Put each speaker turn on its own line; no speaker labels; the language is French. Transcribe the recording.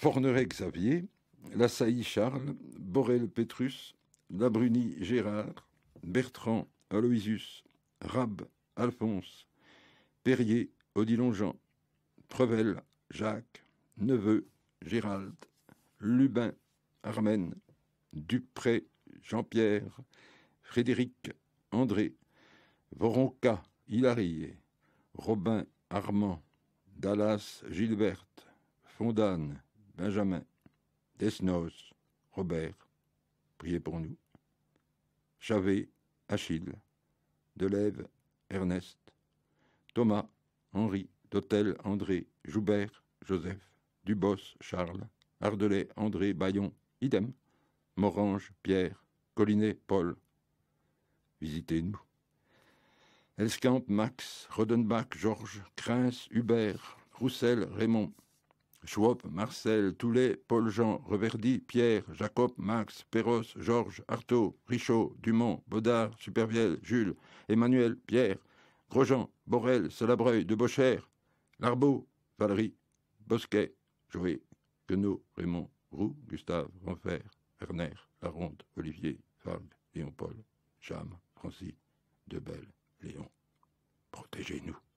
Forneret Xavier, Lassailly Charles, Borel Petrus, Labruni Gérard, Bertrand Aloysius, Rab Alphonse, Perrier Odilon Jean, Prevel Jacques, Neveu Gérald, Lubin Armen, Dupré Jean-Pierre, Frédéric André, Voronka Hilarie, Robin Armand, Dallas Gilberte, Fondane, Benjamin, Desnos, Robert, priez pour nous. Chavet, Achille, Delève, Ernest, Thomas, Henri, Dotel, André, Joubert, Joseph, Dubos, Charles, Ardelais, André, Bayon, idem, Morange, Pierre, Collinet, Paul. Visitez-nous. Elskamp, Max, Rodenbach, Georges, Kreins, Hubert, Roussel, Raymond, Schwab, Marcel, Toulet, Paul-Jean, Reverdy, Pierre, Jacob, Max, Perros, Georges, Artaud, Richaud, Dumont, Baudard, Supervielle, Jules, Emmanuel, Pierre, Grosjean, Borel, Salabreuil, Debocher, Larbeau, Valérie, Bosquet, Joé, Queneau, Raymond, Roux, Gustave, Renfer, Werner, Laronde, Olivier,
Farg, Léon-Paul, Cham, Francis, Debelle, Léon. Protégez-nous.